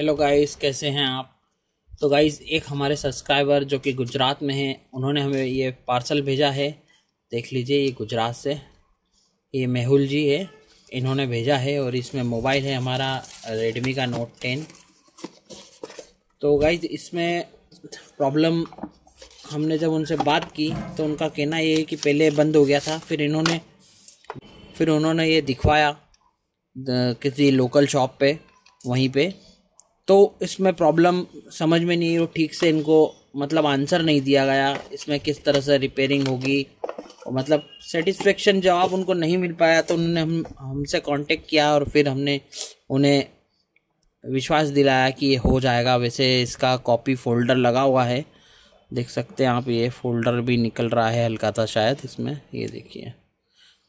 hello guys कैसे हैं आप तो गाइस एक हमारे सब्सक्राइबर जो कि गुजरात में हैं उन्होंने हमें ये पार्सल भेजा है देख लीजिए ये गुजरात से ये मेहुल जी है इन्होंने भेजा है और इसमें मोबाइल है हमारा रेडमी का नोट टेन तो गाइस इसमें प्रॉब्लम हमने जब उनसे बात की तो उनका कहना ये है कि पहले बंद हो गया था फिर इन्होंने फिर उन्होंने ये दिखवाया किसी लोकल शॉप पर वहीं पर तो इसमें प्रॉब्लम समझ में नहीं वो ठीक से इनको मतलब आंसर नहीं दिया गया इसमें किस तरह से रिपेयरिंग होगी और मतलब सेटिस्फेक्शन जवाब उनको नहीं मिल पाया तो उन्होंने हम हमसे कांटेक्ट किया और फिर हमने उन्हें विश्वास दिलाया कि ये हो जाएगा वैसे इसका कॉपी फोल्डर लगा हुआ है देख सकते हैं आप ये फोल्डर भी निकल रहा है हल्का सा शायद इसमें ये देखिए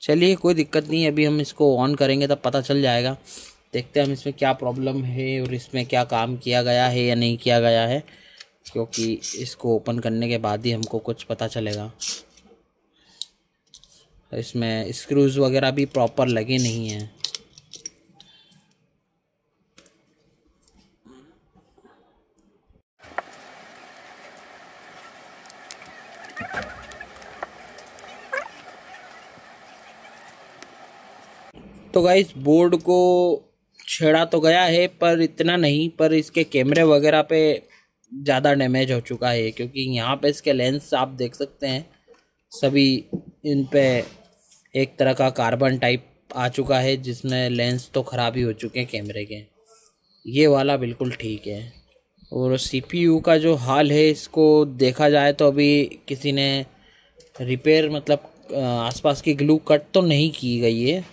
चलिए कोई दिक्कत नहीं है अभी हम इसको ऑन करेंगे तब पता चल जाएगा देखते हैं हम इसमें क्या प्रॉब्लम है और इसमें क्या काम किया गया है या नहीं किया गया है क्योंकि इसको ओपन करने के बाद ही हमको कुछ पता चलेगा इसमें स्क्रूज़ वगैरह भी प्रॉपर लगे नहीं हैं तो गाइस बोर्ड को छेड़ा तो गया है पर इतना नहीं पर इसके कैमरे वगैरह पे ज़्यादा डैमेज हो चुका है क्योंकि यहाँ पे इसके लेंस आप देख सकते हैं सभी इन पे एक तरह का कार्बन टाइप आ चुका है जिसमें लेंस तो ख़राब ही हो चुके हैं कैमरे के ये वाला बिल्कुल ठीक है और सी का जो हाल है इसको देखा जाए तो अभी किसी ने रिपेयर मतलब आसपास की ग्लू कट तो नहीं की गई है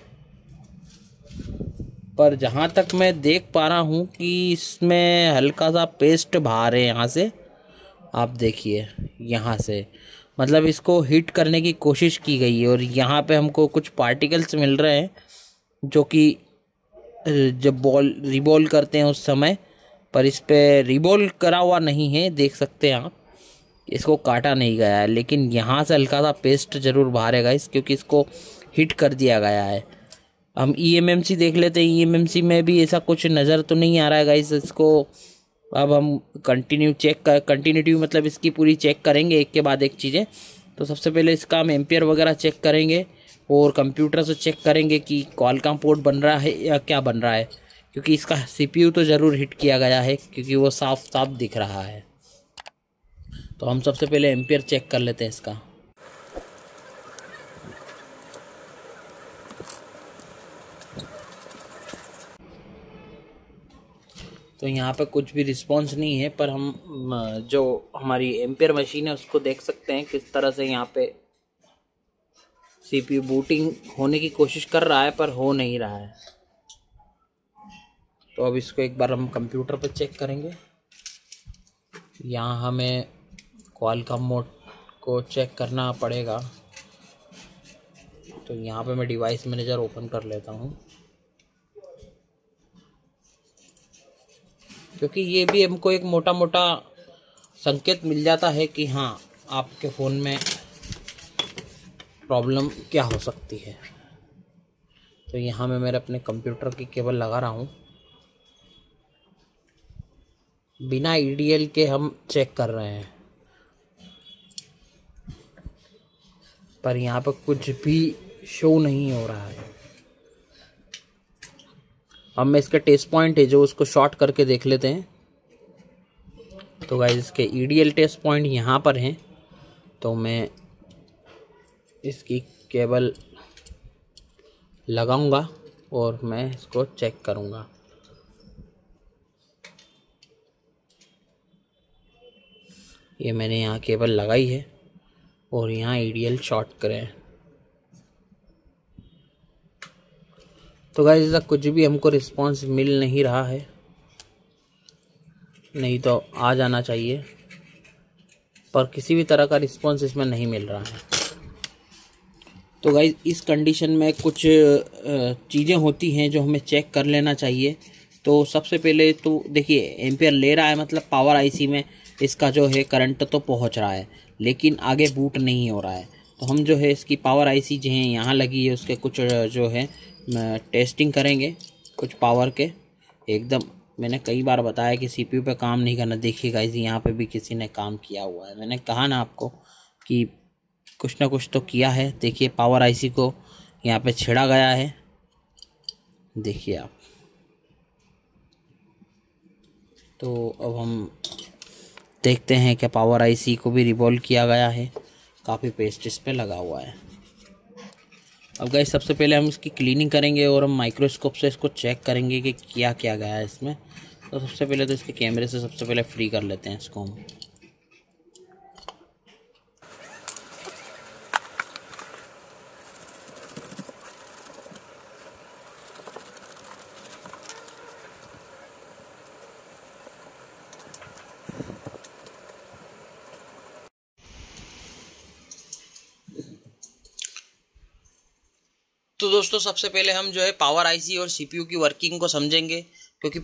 पर जहाँ तक मैं देख पा रहा हूँ कि इसमें हल्का सा पेस्ट बाहर है यहाँ से आप देखिए यहाँ से मतलब इसको हीट करने की कोशिश की गई है और यहाँ पे हमको कुछ पार्टिकल्स मिल रहे हैं जो कि जब बॉल रिबॉल करते हैं उस समय पर इस पर रिबॉल करा हुआ नहीं है देख सकते हैं आप इसको काटा नहीं गया है लेकिन यहाँ से हल्का सा पेस्ट ज़रूर बाहर है गाइस क्योंकि इसको हीट कर दिया गया है हम ई e देख लेते हैं ई e में भी ऐसा कुछ नज़र तो नहीं आ रहा है गाइस इसको अब हम कंटिन्यू चेक कर कंटिन्यूटी मतलब इसकी पूरी चेक करेंगे एक के बाद एक चीज़ें तो सबसे पहले इसका हम एम्पियर वगैरह चेक करेंगे और कंप्यूटर से चेक करेंगे कि कॉलकाम पोर्ट बन रहा है या क्या बन रहा है क्योंकि इसका सी तो ज़रूर हिट किया गया है क्योंकि वो साफ साफ दिख रहा है तो हम सबसे पहले एम्पियर चेक कर लेते हैं इसका तो यहाँ पर कुछ भी रिस्पॉन्स नहीं है पर हम जो हमारी एम्पेयर मशीन है उसको देख सकते हैं किस तरह से यहाँ पे सीपीयू बूटिंग होने की कोशिश कर रहा है पर हो नहीं रहा है तो अब इसको एक बार हम कंप्यूटर पर चेक करेंगे यहाँ हमें कॉल का मोड को चेक करना पड़ेगा तो यहाँ पे मैं डिवाइस मैनेजर ओपन कर लेता हूँ क्योंकि ये भी हमको एक मोटा मोटा संकेत मिल जाता है कि हाँ आपके फ़ोन में प्रॉब्लम क्या हो सकती है तो यहाँ मैं मेरे अपने कंप्यूटर की केबल लगा रहा हूँ बिना ई e के हम चेक कर रहे हैं पर यहाँ पर कुछ भी शो नहीं हो रहा है अब मैं इसका टेस्ट पॉइंट है जो उसको शॉर्ट करके देख लेते हैं तो गाइज इसके ईडीएल टेस्ट पॉइंट यहाँ पर हैं तो मैं इसकी केबल लगाऊंगा और मैं इसको चेक करूंगा ये मैंने यहाँ केबल लगाई है और यहाँ ईडीएल शॉर्ट करें तो गाइज ऐसा कुछ भी हमको रिस्पॉन्स मिल नहीं रहा है नहीं तो आ जाना चाहिए पर किसी भी तरह का रिस्पॉन्स इसमें नहीं मिल रहा है तो गाइज इस कंडीशन में कुछ चीज़ें होती हैं जो हमें चेक कर लेना चाहिए तो सबसे पहले तो देखिए एम्पियर ले रहा है मतलब पावर आईसी में इसका जो है करंट तो पहुंच रहा है लेकिन आगे बूट नहीं हो रहा है तो हम जो है इसकी पावर आईसी जो है यहाँ लगी है उसके कुछ जो है टेस्टिंग करेंगे कुछ पावर के एकदम मैंने कई बार बताया कि सीपीयू पे काम नहीं करना देखिए इसी यहाँ पे भी किसी ने काम किया हुआ है मैंने कहा ना आपको कि कुछ ना कुछ तो किया है देखिए पावर आईसी को यहाँ पे छेड़ा गया है देखिए आप तो अब हम देखते हैं कि पावर आईसी को भी रिवॉल्व किया गया है काफ़ी पेस्ट इस पर पे लगा हुआ है अब गाइस सबसे पहले हम इसकी क्लीनिंग करेंगे और हम माइक्रोस्कोप से इसको चेक करेंगे कि क्या क्या गया है इसमें तो सबसे पहले तो इसके कैमरे से सबसे पहले फ्री कर लेते हैं इसको हम तो दोस्तों सबसे पहले हम जो है पावर आईसी और सीपीयू की वर्किंग को समझेंगे क्योंकि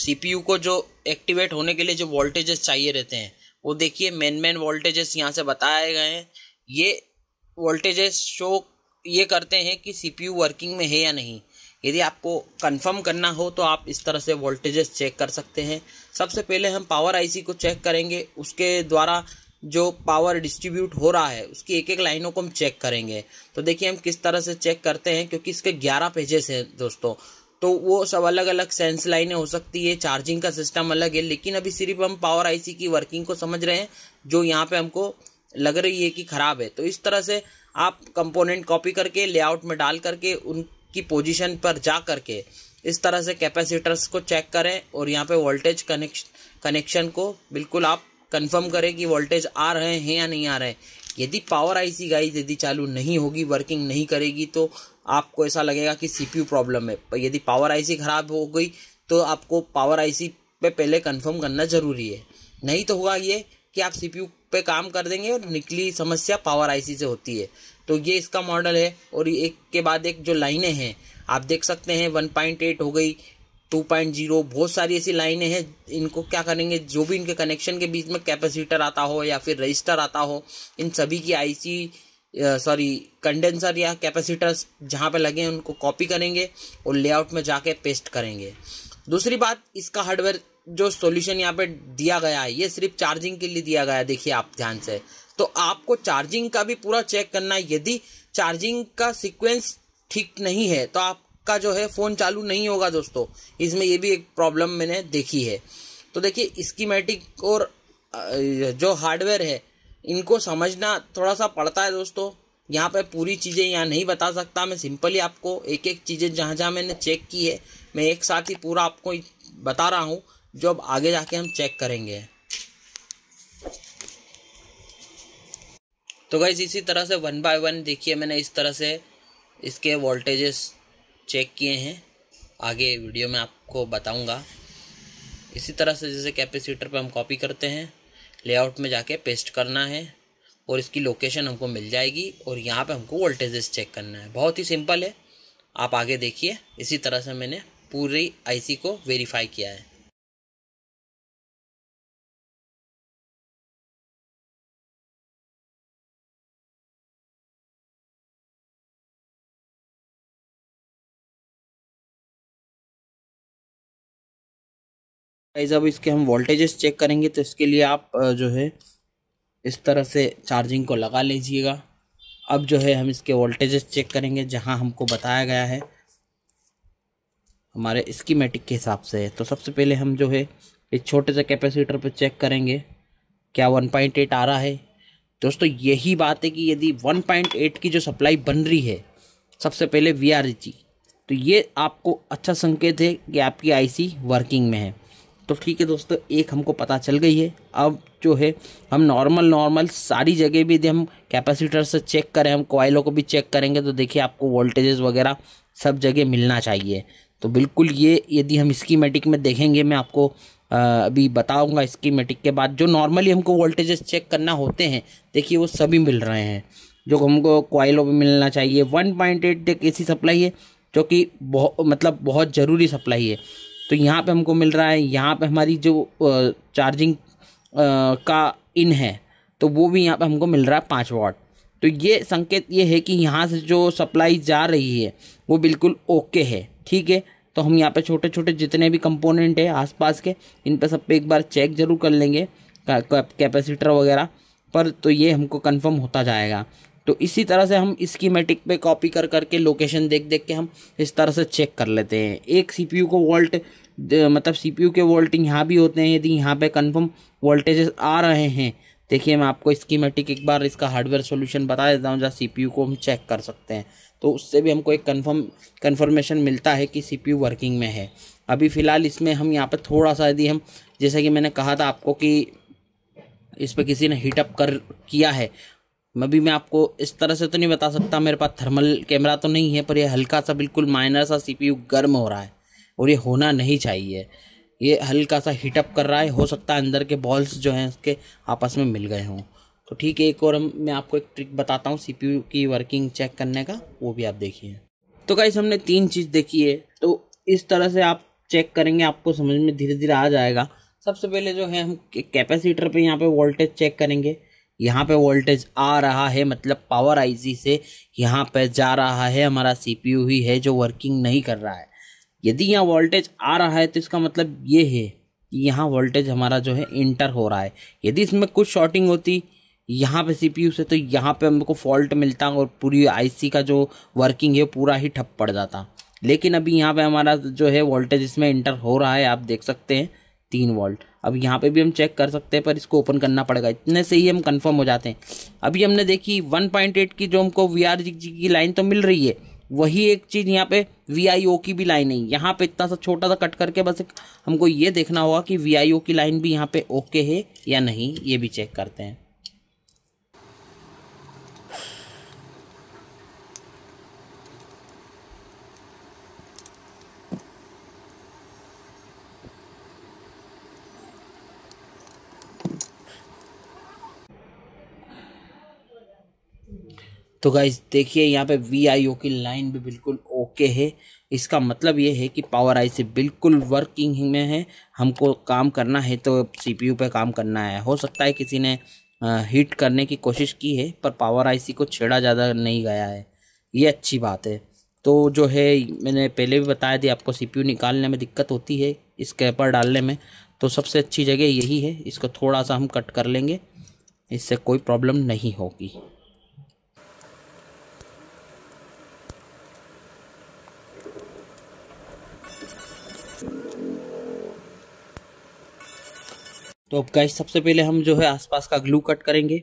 सीपीयू को जो एक्टिवेट होने के लिए जो वोल्टेजेस चाहिए रहते हैं वो देखिए मेन मेन वोल्टेजेस यहाँ से बताए गए हैं ये वोल्टेजेस शो ये करते हैं कि सीपीयू वर्किंग में है या नहीं यदि आपको कंफर्म करना हो तो आप इस तरह से वोल्टेजेस चेक कर सकते हैं सबसे पहले हम पावर आईसी को चेक करेंगे उसके द्वारा जो पावर डिस्ट्रीब्यूट हो रहा है उसकी एक एक लाइनों को हम चेक करेंगे तो देखिए हम किस तरह से चेक करते हैं क्योंकि इसके ग्यारह पेजेस हैं दोस्तों तो वो सब अलग अलग सेंस लाइनें हो सकती है चार्जिंग का सिस्टम अलग है लेकिन अभी सिर्फ हम पावर आईसी की वर्किंग को समझ रहे हैं जो यहाँ पे हमको लग रही है कि ख़राब है तो इस तरह से आप कंपोनेंट कॉपी करके लेआउट में डाल करके उनकी पोजीशन पर जा करके इस तरह से कैपेसिटर्स को चेक करें और यहाँ पे वोल्टेज कनेक्श कनेक्शन को बिल्कुल आप कंफर्म करें कि वोल्टेज आ रहे हैं या नहीं आ रहे हैं यदि पावर आईसी गाइस यदि चालू नहीं होगी वर्किंग नहीं करेगी तो आपको ऐसा लगेगा कि सीपीयू प्रॉब्लम है यदि पावर आईसी ख़राब हो गई तो आपको पावर आईसी पे पहले कंफर्म करना ज़रूरी है नहीं तो हुआ ये कि आप सीपीयू पे काम कर देंगे और निकली समस्या पावर आईसी से होती है तो ये इसका मॉडल है और एक के बाद एक जो लाइनें हैं आप देख सकते हैं वन हो गई टू पॉइंट जीरो बहुत सारी ऐसी लाइनें हैं इनको क्या करेंगे जो भी इनके कनेक्शन के बीच में कैपेसिटर आता हो या फिर रजिस्टर आता हो इन सभी की आईसी सॉरी कंडेंसर या कैपेसिटर्स जहाँ पे लगे हैं उनको कॉपी करेंगे और लेआउट में जाके पेस्ट करेंगे दूसरी बात इसका हार्डवेयर जो सॉल्यूशन यहाँ पे दिया गया है ये सिर्फ चार्जिंग के लिए दिया गया है देखिए आप ध्यान से तो आपको चार्जिंग का भी पूरा चेक करना है यदि चार्जिंग का सिक्वेंस ठीक नहीं है तो आप आपका जो है फ़ोन चालू नहीं होगा दोस्तों इसमें ये भी एक प्रॉब्लम मैंने देखी है तो देखिए स्कीमेटिक और जो हार्डवेयर है इनको समझना थोड़ा सा पड़ता है दोस्तों यहाँ पे पूरी चीज़ें यहाँ नहीं बता सकता मैं सिंपली आपको एक एक चीज़ें जहाँ जहाँ मैंने चेक की है मैं एक साथ ही पूरा आपको बता रहा हूँ जो अब आगे जाके हम चेक करेंगे तो गई इसी तरह से वन बाय वन देखिए मैंने इस तरह से इसके वोल्टेजेस चेक किए हैं आगे वीडियो में आपको बताऊंगा इसी तरह से जैसे कैपेसिटर पर हम कॉपी करते हैं लेआउट में जाके पेस्ट करना है और इसकी लोकेशन हमको मिल जाएगी और यहाँ पे हमको वोल्टेजेस चेक करना है बहुत ही सिंपल है आप आगे देखिए इसी तरह से मैंने पूरी आईसी को वेरीफाई किया है गाइज अब इसके हम वोल्टेजेस चेक करेंगे तो इसके लिए आप जो है इस तरह से चार्जिंग को लगा लीजिएगा अब जो है हम इसके वोल्टेजेस चेक करेंगे जहां हमको बताया गया है हमारे स्कीमेटिक के हिसाब से है तो सबसे पहले हम जो है इस छोटे से कैपेसिटर पर चेक करेंगे क्या वन एट आ रहा है दोस्तों यही बात है कि यदि 1.8 की जो सप्लाई बन रही है सबसे पहले वी तो ये आपको अच्छा संकेत है कि आपकी आईसी वर्किंग में है तो ठीक है दोस्तों एक हमको पता चल गई है अब जो है हम नॉर्मल नॉर्मल सारी जगह भी हम कैपेसिटर से चेक करें हम कोयलों को भी चेक करेंगे तो देखिए आपको वोल्टेजेस वगैरह सब जगह मिलना चाहिए तो बिल्कुल ये यदि हम स्कीमेटिक में देखेंगे मैं आपको अभी बताऊंगा स्कीमेटिक के बाद जो नॉर्मली हमको वोल्टेजेस चेक करना होते हैं देखिए वो सभी मिल रहे हैं जो हमको कोयलों में मिलना चाहिए वन पॉइंट एट एक ऐसी सप्लाई है जो कि बहुत मतलब बहुत ज़रूरी सप्लाई है तो यहाँ पे हमको मिल रहा है यहाँ पे हमारी जो चार्जिंग का इन है तो वो भी यहाँ पे हमको मिल रहा है पाँच वाट तो ये संकेत ये है कि यहाँ से जो सप्लाई जा रही है वो बिल्कुल ओके है ठीक है तो हम यहाँ पे छोटे छोटे जितने भी कंपोनेंट है आसपास के इन पर सब पे एक बार चेक जरूर कर लेंगे कैपेसिटर वगैरह पर तो ये हमको कंफर्म होता जाएगा तो इसी तरह से हम स्कीमेटिक पे कॉपी कर करके लोकेशन देख देख के हम इस तरह से चेक कर लेते हैं एक सीपीयू को वोल्ट मतलब सीपीयू के वोल्ट यहाँ भी होते हैं यदि यहाँ पे कंफर्म वोल्टेजेस आ रहे हैं देखिए मैं आपको स्कीमेटिक एक बार इसका हार्डवेयर सोल्यूशन बता देता हूँ जहाँ सी को हम चेक कर सकते हैं तो उससे भी हमको एक कन्फर्म कन्फर्मेशन मिलता है कि सी वर्किंग में है अभी फ़िलहाल इसमें हम यहाँ पर थोड़ा सा यदि हम जैसा कि मैंने कहा था आपको कि इस पर किसी ने हीटअप कर किया है मैं भी मैं आपको इस तरह से तो नहीं बता सकता मेरे पास थर्मल कैमरा तो नहीं है पर यह हल्का सा बिल्कुल माइनर सा सीपीयू गर्म हो रहा है और ये होना नहीं चाहिए ये हल्का सा हीटअप कर रहा है हो सकता है अंदर के बॉल्स जो हैं उसके आपस में मिल गए हों तो ठीक है एक और मैं आपको एक ट्रिक बताता हूँ सी की वर्किंग चेक करने का वो भी आप देखिए तो कहीं हमने तीन चीज़ देखी है तो इस तरह से आप चेक करेंगे आपको समझ में धीरे धीरे आ जाएगा सबसे पहले जो है हम कैपेसिटर पे यहाँ पे वोल्टेज चेक करेंगे यहाँ पे वोल्टेज आ रहा है मतलब पावर आईसी से यहाँ पे जा रहा है हमारा सीपीयू ही है जो वर्किंग नहीं कर रहा है यदि यहाँ वोल्टेज आ रहा है तो इसका मतलब ये है कि यहाँ वोल्टेज हमारा जो है इंटर हो रहा है यदि इसमें कुछ शॉर्टिंग होती यहाँ पे सीपीयू से तो यहाँ पे हमको फॉल्ट मिलता और पूरी आईसी का जो वर्किंग है पूरा ही ठप पड़ जाता लेकिन अभी यहाँ पे हमारा जो है वोल्टेज इसमें इंटर हो रहा है आप देख सकते हैं तीन वोल्ट अब यहाँ पे भी हम चेक कर सकते हैं पर इसको ओपन करना पड़ेगा इतने से ही हम कंफर्म हो जाते हैं अभी हमने देखी 1.8 की जो हमको वी आर की लाइन तो मिल रही है वही एक चीज़ यहाँ पे वी आई ओ की भी लाइन है यहाँ पे इतना सा छोटा सा कट करके बस हमको ये देखना होगा कि वी आई ओ की लाइन भी यहाँ पे ओके है या नहीं ये भी चेक करते हैं तो गाइज देखिए यहाँ पे वी आई ओ की लाइन भी बिल्कुल ओके है इसका मतलब ये है कि पावर आई से बिल्कुल वर्किंग में है हमको काम करना है तो सीपीयू पे काम करना है हो सकता है किसी ने हीट करने की कोशिश की है पर पावर आईसी को छेड़ा ज़्यादा नहीं गया है ये अच्छी बात है तो जो है मैंने पहले भी बताया था आपको सीपीयू निकालने में दिक्कत होती है इस कैपर डालने में तो सबसे अच्छी जगह यही है इसको थोड़ा सा हम कट कर लेंगे इससे कोई प्रॉब्लम नहीं होगी तो अब गाइस सबसे पहले हम जो है आसपास का ग्लू कट करेंगे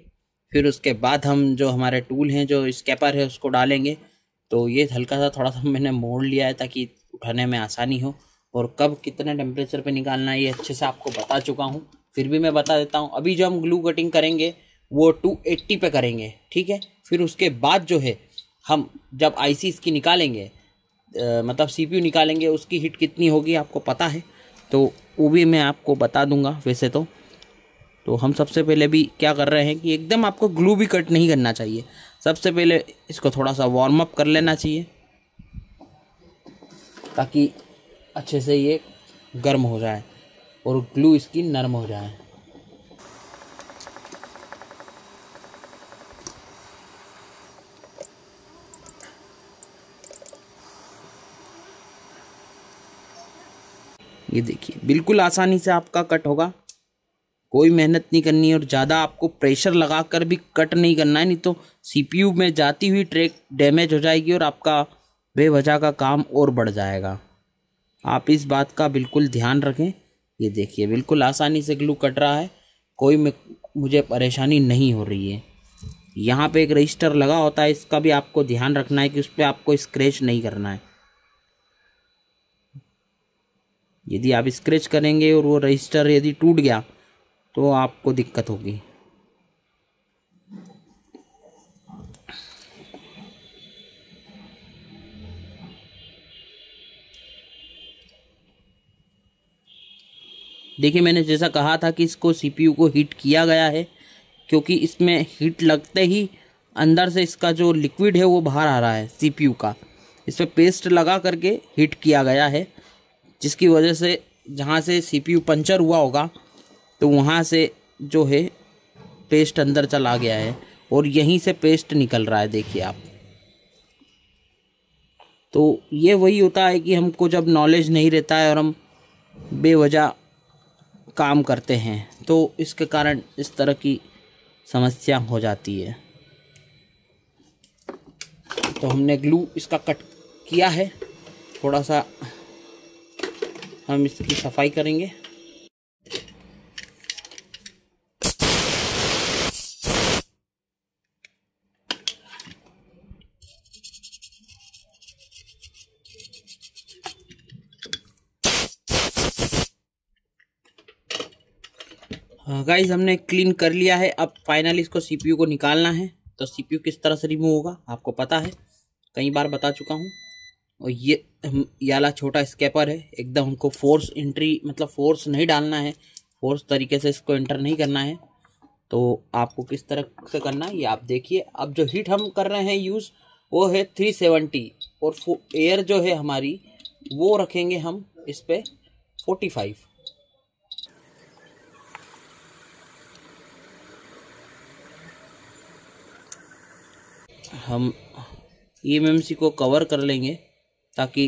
फिर उसके बाद हम जो हमारे टूल हैं जो स्केपर है उसको डालेंगे तो ये हल्का सा थोड़ा सा मैंने मोड़ लिया है ताकि उठाने में आसानी हो और कब कितने टेम्परेचर पे निकालना है ये अच्छे से आपको बता चुका हूँ फिर भी मैं बता देता हूँ अभी जो हम ग्लू कटिंग करेंगे वो 280 पे करेंगे ठीक है फिर उसके बाद जो है हम जब आई इसकी निकालेंगे आ, मतलब सी निकालेंगे उसकी हिट कितनी होगी आपको पता है तो वो भी मैं आपको बता दूंगा वैसे तो तो हम सबसे पहले भी क्या कर रहे हैं कि एकदम आपको ग्लू भी कट नहीं करना चाहिए सबसे पहले इसको थोड़ा सा वार्म अप कर लेना चाहिए ताकि अच्छे से ये गर्म हो जाए और ग्लू इसकी नरम हो जाए ये देखिए बिल्कुल आसानी से आपका कट होगा कोई मेहनत नहीं करनी है और ज़्यादा आपको प्रेशर लगा कर भी कट नहीं करना है नहीं तो सीपीयू में जाती हुई ट्रैक डैमेज हो जाएगी और आपका बेवजह का काम और बढ़ जाएगा आप इस बात का बिल्कुल ध्यान रखें ये देखिए बिल्कुल आसानी से ग्लू कट रहा है कोई मुझे परेशानी नहीं हो रही है यहाँ पे एक रजिस्टर लगा होता है इसका भी आपको ध्यान रखना है कि उस पर आपको स्क्रैच नहीं करना है यदि आप स्क्रैच करेंगे और वो रजिस्टर यदि टूट गया तो आपको दिक्कत होगी देखिए मैंने जैसा कहा था कि इसको सीपीयू को हीट किया गया है क्योंकि इसमें हीट लगते ही अंदर से इसका जो लिक्विड है वो बाहर आ रहा है सीपीयू का इस पर पेस्ट लगा करके हीट किया गया है जिसकी वजह से जहाँ से सीपीयू पंचर हुआ होगा तो वहाँ से जो है पेस्ट अंदर चला गया है और यहीं से पेस्ट निकल रहा है देखिए आप तो ये वही होता है कि हमको जब नॉलेज नहीं रहता है और हम बेवजह काम करते हैं तो इसके कारण इस तरह की समस्या हो जाती है तो हमने ग्लू इसका कट किया है थोड़ा सा हम इसकी सफाई करेंगे गाइज हाँ, हमने क्लीन कर लिया है अब फाइनली इसको सीपीयू को निकालना है तो सीपीयू किस तरह से रिमूव होगा आपको पता है कई बार बता चुका हूँ और ये याला छोटा स्केपर है एकदम हमको फोर्स एंट्री मतलब फोर्स नहीं डालना है फोर्स तरीके से इसको एंटर नहीं करना है तो आपको किस तरह से करना है ये आप देखिए अब जो हीट हम कर रहे हैं यूज़ वो है थ्री सेवेंटी और एयर जो है हमारी वो रखेंगे हम इस पर फोर्टी फाइव हम ई e को कवर कर लेंगे ताकि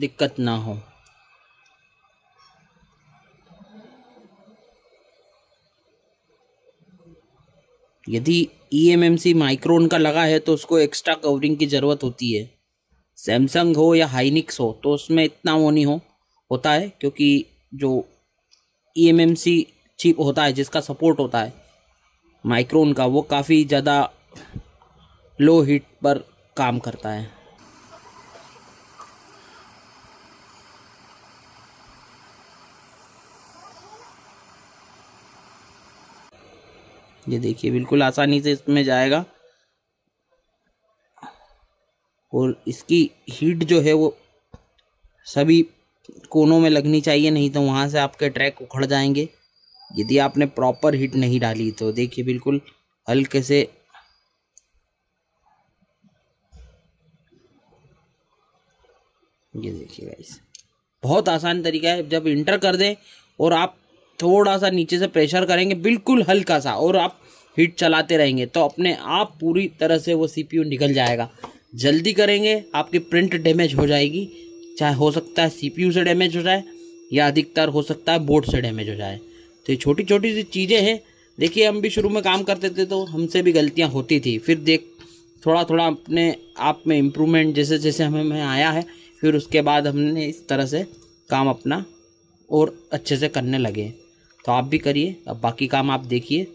दिक्कत ना हो यदि E M M C Micron का लगा है तो उसको एक्स्ट्रा कवरिंग की ज़रूरत होती है सैमसंग हो या हाइनिक्स हो तो उसमें इतना वो नहीं हो होता है क्योंकि जो E M M C chip होता है जिसका सपोर्ट होता है माइक्रोन का वो काफ़ी ज़्यादा लो हीट पर काम करता है ये देखिए बिल्कुल आसानी से इसमें जाएगा और इसकी हीट जो है वो सभी कोनों में लगनी चाहिए नहीं तो वहाँ से आपके ट्रैक उखड़ जाएंगे यदि आपने प्रॉपर हीट नहीं डाली तो देखिए बिल्कुल हल्के से ये देखिए गाइस बहुत आसान तरीका है जब इंटर कर दें और आप थोड़ा सा नीचे से प्रेशर करेंगे बिल्कुल हल्का सा और आप हीट चलाते रहेंगे तो अपने आप पूरी तरह से वो सीपीयू निकल जाएगा जल्दी करेंगे आपकी प्रिंट डैमेज हो जाएगी चाहे हो सकता है सीपीयू से डैमेज हो जाए या अधिकतर हो सकता है बोर्ड से डैमेज हो जाए तो ये छोटी छोटी सी चीज़ें हैं देखिए हम भी शुरू में काम करते थे तो हमसे भी गलतियां होती थी फिर देख थोड़ा थोड़ा अपने आप में इम्प्रूवमेंट जैसे जैसे हमें में आया है फिर उसके बाद हमने इस तरह से काम अपना और अच्छे से करने लगे तो आप भी करिए अब बाकी काम आप देखिए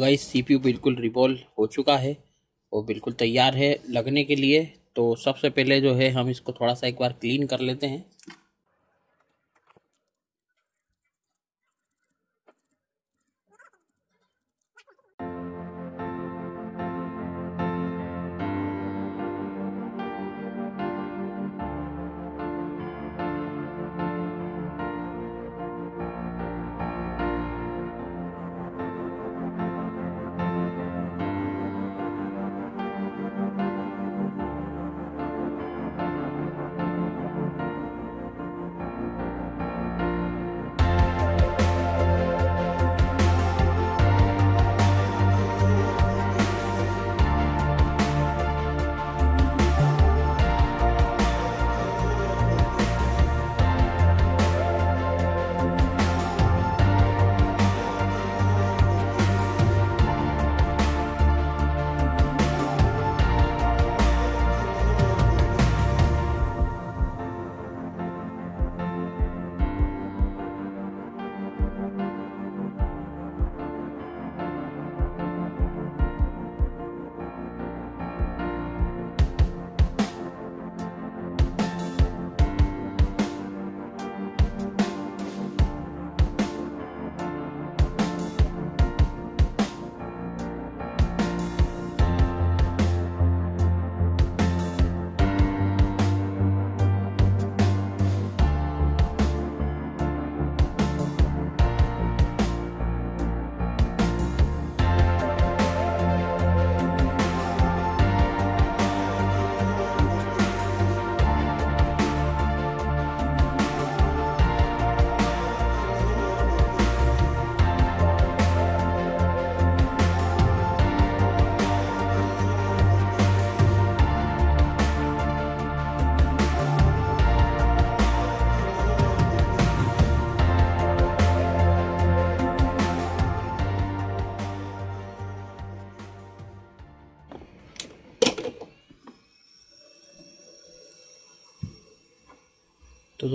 गाइस तो सीपीयू बिल्कुल रिबॉल हो चुका है वो बिल्कुल तैयार है लगने के लिए तो सबसे पहले जो है हम इसको थोड़ा सा एक बार क्लीन कर लेते हैं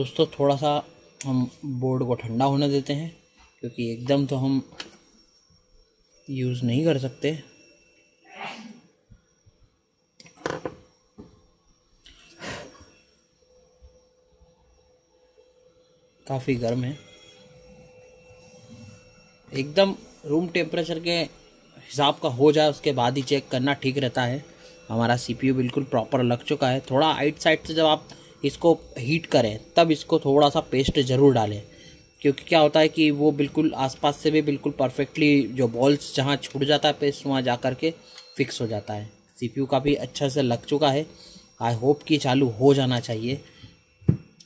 दोस्तों थोड़ा सा हम बोर्ड को ठंडा होने देते हैं क्योंकि एकदम तो हम यूज़ नहीं कर सकते काफ़ी गर्म है एकदम रूम टेम्परेचर के हिसाब का हो जाए उसके बाद ही चेक करना ठीक रहता है हमारा सीपीयू बिल्कुल प्रॉपर लग चुका है थोड़ा आइट साइड से जब आप इसको हीट करें तब इसको थोड़ा सा पेस्ट ज़रूर डालें क्योंकि क्या होता है कि वो बिल्कुल आसपास से भी बिल्कुल परफेक्टली जो बॉल्स जहाँ छूट जाता है पेस्ट वहाँ जा कर के फिक्स हो जाता है सीपीयू का भी अच्छा से लग चुका है आई होप कि चालू हो जाना चाहिए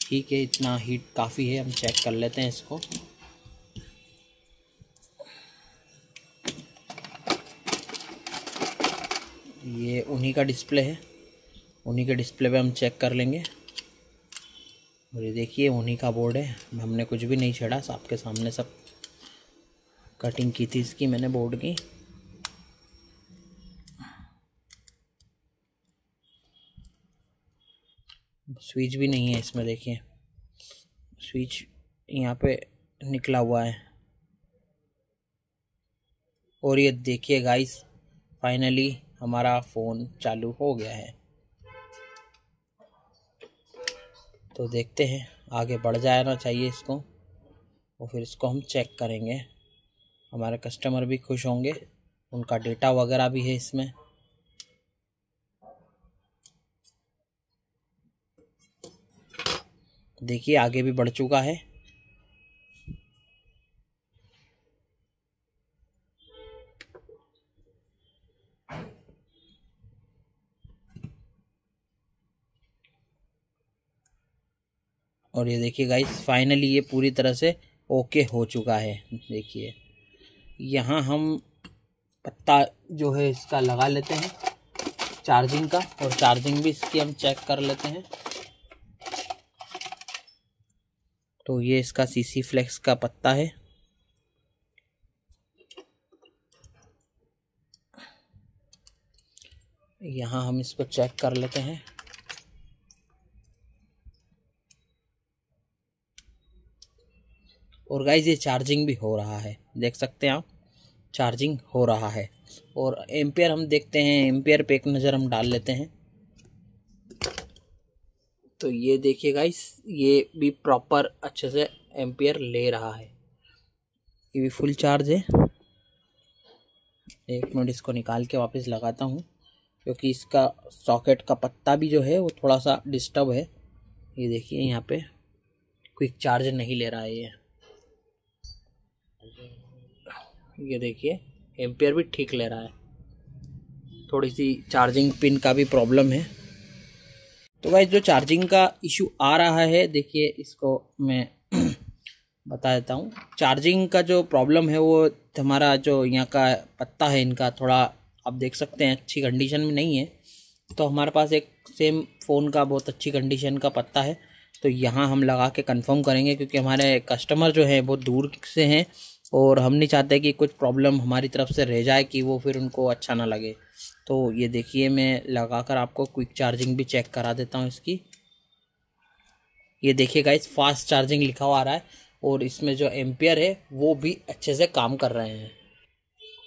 ठीक है इतना हीट काफ़ी है हम चेक कर लेते हैं इसको ये उन्हीं का डिस्प्ले है उन्हीं के डिस्प्ले पे हम चेक कर लेंगे और ये देखिए उन्हीं का बोर्ड है हमने कुछ भी नहीं छेड़ा आपके सामने सब कटिंग की थी इसकी मैंने बोर्ड की स्विच भी नहीं है इसमें देखिए स्विच यहाँ पे निकला हुआ है और ये देखिए गाइस फाइनली हमारा फ़ोन चालू हो गया है तो देखते हैं आगे बढ़ जाना चाहिए इसको और फिर इसको हम चेक करेंगे हमारे कस्टमर भी खुश होंगे उनका डेटा वगैरह भी है इसमें देखिए आगे भी बढ़ चुका है और ये देखिए गाइस फाइनली ये पूरी तरह से ओके हो चुका है देखिए यहाँ हम पत्ता जो है इसका लगा लेते हैं चार्जिंग का और चार्जिंग भी इसकी हम चेक कर लेते हैं तो ये इसका सीसी फ्लेक्स का पत्ता है यहाँ हम इसको चेक कर लेते हैं और गाइज ये चार्जिंग भी हो रहा है देख सकते हैं आप चार्जिंग हो रहा है और एम्पेयर हम देखते हैं एम्पेयर पे एक नज़र हम डाल लेते हैं तो ये देखिए गाइस ये भी प्रॉपर अच्छे से एम्पेयर ले रहा है ये भी फुल चार्ज है एक मिनट इसको निकाल के वापस लगाता हूँ क्योंकि इसका सॉकेट का पत्ता भी जो है वो थोड़ा सा डिस्टर्ब है ये देखिए यहाँ पे क्विक चार्ज नहीं ले रहा है ये ये देखिए एम्पेयर भी ठीक ले रहा है थोड़ी सी चार्जिंग पिन का भी प्रॉब्लम है तो भाई जो चार्जिंग का इशू आ रहा है देखिए इसको मैं बता देता हूँ चार्जिंग का जो प्रॉब्लम है वो हमारा जो यहाँ का पत्ता है इनका थोड़ा आप देख सकते हैं अच्छी कंडीशन में नहीं है तो हमारे पास एक सेम फ़ोन का बहुत अच्छी कंडीशन का पत्ता है तो यहाँ हम लगा के कंफर्म करेंगे क्योंकि हमारे कस्टमर जो है बहुत दूर से हैं और हम नहीं चाहते कि कुछ प्रॉब्लम हमारी तरफ से रह जाए कि वो फिर उनको अच्छा ना लगे तो ये देखिए मैं लगाकर आपको क्विक चार्जिंग भी चेक करा देता हूँ इसकी ये देखिए गाइस फास्ट चार्जिंग लिखा हुआ आ रहा है और इसमें जो एम्पियर है वो भी अच्छे से काम कर रहे हैं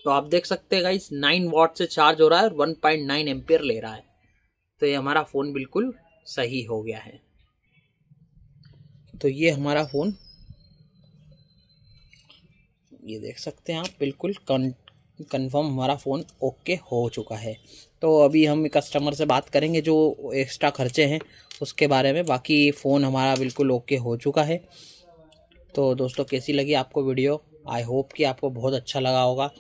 तो आप देख सकते हैं गाइस नाइन वॉट से चार्ज हो रहा है और वन पॉइंट नाइन एम्पियर ले रहा है तो ये हमारा फ़ोन बिल्कुल सही हो गया है तो ये हमारा फ़ोन ये देख सकते हैं आप बिल्कुल कन कन्फर्म हमारा फ़ोन ओके हो चुका है तो अभी हम कस्टमर से बात करेंगे जो एक्स्ट्रा खर्चे हैं उसके बारे में बाकी फ़ोन हमारा बिल्कुल ओके हो चुका है तो दोस्तों कैसी लगी आपको वीडियो आई होप कि आपको बहुत अच्छा लगा होगा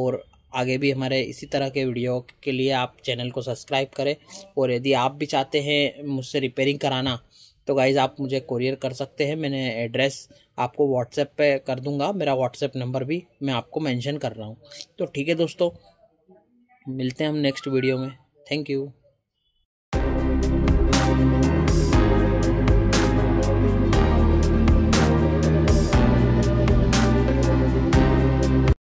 और आगे भी हमारे इसी तरह के वीडियो के लिए आप चैनल को सब्सक्राइब करें और यदि आप भी चाहते हैं मुझसे रिपेयरिंग कराना तो गाइज़ आप मुझे कुरियर कर सकते हैं मैंने एड्रेस आपको व्हाट्सएप पे कर दूंगा मेरा व्हाट्सएप नंबर भी मैं आपको मेंशन कर रहा हूँ तो ठीक है दोस्तों मिलते हैं हम नेक्स्ट वीडियो में थैंक यू